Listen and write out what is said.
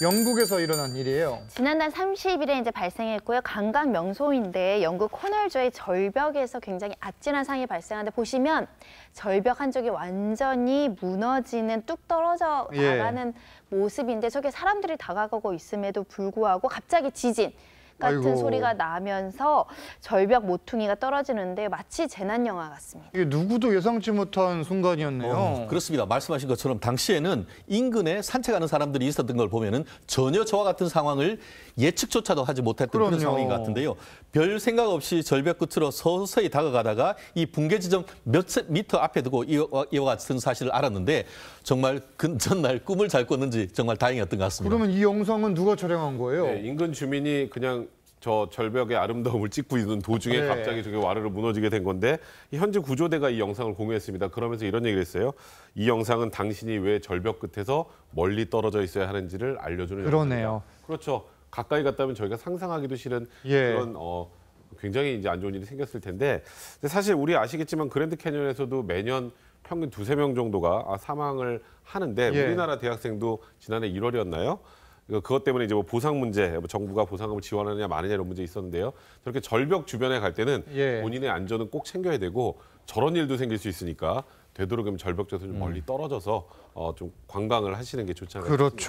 영국에서 일어난 일이에요. 지난달 30일에 이제 발생했고요. 관광 명소인데 영국 코널주의 절벽에서 굉장히 아찔한 상이 발생하는데 보시면 절벽 한쪽이 완전히 무너지는 뚝 떨어져 나가는 예. 모습인데 저게 사람들이 다가가고 있음에도 불구하고 갑자기 지진 같은 아이고. 소리가 나면서 절벽 모퉁이가 떨어지는데 마치 재난 영화 같습니다. 이게 누구도 예상치 못한 순간이었네요. 어, 그렇습니다. 말씀하신 것처럼 당시에는 인근에 산책하는 사람들이 있었던 걸 보면은 전혀 저와 같은 상황을 예측조차도 하지 못했던 그럼요. 그런 상황인 것 같은데요. 별 생각 없이 절벽 끝으로 서서히 다가가다가 이 붕괴 지점 몇 미터 앞에 두고 이와, 이와 같은 사실을 알았는데 정말 그 전날 꿈을 잘 꿨는지 정말 다행이었던 것 같습니다. 그러면 이 영상은 누가 촬영한 거예요? 네, 인근 주민이 그냥 저 절벽의 아름다움을 찍고 있는 도중에 네. 갑자기 저게 와르르 무너지게 된 건데 현재 구조대가 이 영상을 공유했습니다. 그러면서 이런 얘기를 했어요. 이 영상은 당신이 왜 절벽 끝에서 멀리 떨어져 있어야 하는지를 알려주는 그러네요. 영상입다 그렇죠. 가까이 갔다면 저희가 상상하기도 싫은 예. 그런 어 굉장히 이제 안 좋은 일이 생겼을 텐데 사실 우리 아시겠지만 그랜드 캐년에서도 매년 평균 두세 명 정도가 아, 사망을 하는데 예. 우리나라 대학생도 지난해 1월이었나요? 그러니까 그것 때문에 이제 뭐 보상 문제, 뭐 정부가 보상금을 지원하느냐 마느냐 이런 문제 있었는데요. 저렇게 절벽 주변에 갈 때는 예. 본인의 안전은 꼭 챙겨야 되고 저런 일도 생길 수 있으니까 되도록이면 절벽저서좀 멀리 떨어져서 어, 좀 관광을 하시는 게 좋지 않을까. 그렇죠.